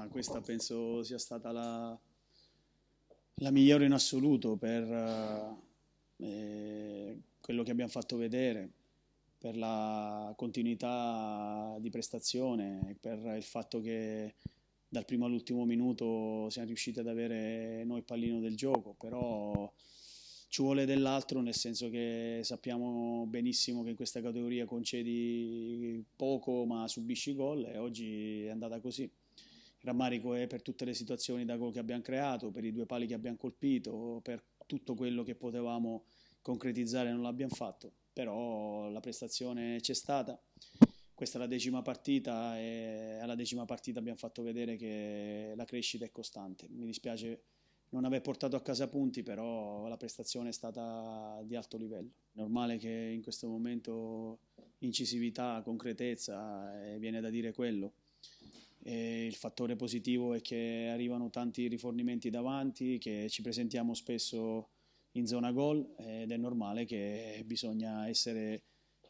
ma questa penso sia stata la, la migliore in assoluto per eh, eh, quello che abbiamo fatto vedere, per la continuità di prestazione, per il fatto che dal primo all'ultimo minuto siamo riusciti ad avere noi il pallino del gioco, però ci vuole dell'altro nel senso che sappiamo benissimo che in questa categoria concedi poco ma subisci gol e oggi è andata così. Rammarico è per tutte le situazioni da gol che abbiamo creato, per i due pali che abbiamo colpito, per tutto quello che potevamo concretizzare e non l'abbiamo fatto, però la prestazione c'è stata. Questa è la decima partita e alla decima partita abbiamo fatto vedere che la crescita è costante. Mi dispiace non aver portato a casa punti, però la prestazione è stata di alto livello. È Normale che in questo momento incisività, concretezza, eh, viene da dire quello. E il fattore positivo è che arrivano tanti rifornimenti davanti, che ci presentiamo spesso in zona gol ed è normale che bisogna essere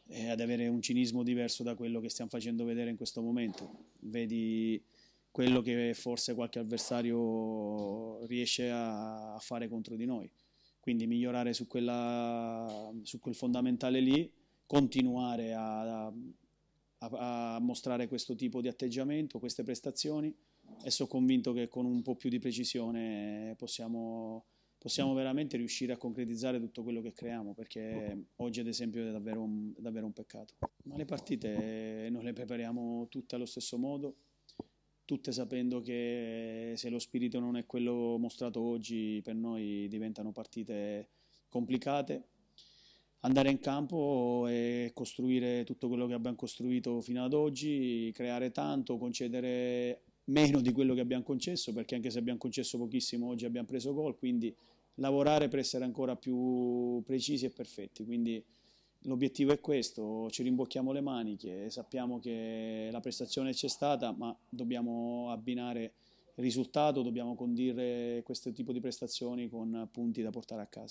eh, ad avere un cinismo diverso da quello che stiamo facendo vedere in questo momento. Vedi quello che forse qualche avversario riesce a, a fare contro di noi. Quindi migliorare su, quella, su quel fondamentale lì, continuare a, a a, a mostrare questo tipo di atteggiamento, queste prestazioni e sono convinto che con un po' più di precisione possiamo, possiamo veramente riuscire a concretizzare tutto quello che creiamo perché oggi ad esempio è davvero un, davvero un peccato. Ma le partite noi le prepariamo tutte allo stesso modo, tutte sapendo che se lo spirito non è quello mostrato oggi per noi diventano partite complicate andare in campo e costruire tutto quello che abbiamo costruito fino ad oggi, creare tanto, concedere meno di quello che abbiamo concesso, perché anche se abbiamo concesso pochissimo oggi abbiamo preso gol, quindi lavorare per essere ancora più precisi e perfetti. Quindi l'obiettivo è questo, ci rimbocchiamo le maniche, sappiamo che la prestazione c'è stata, ma dobbiamo abbinare il risultato, dobbiamo condire questo tipo di prestazioni con punti da portare a casa.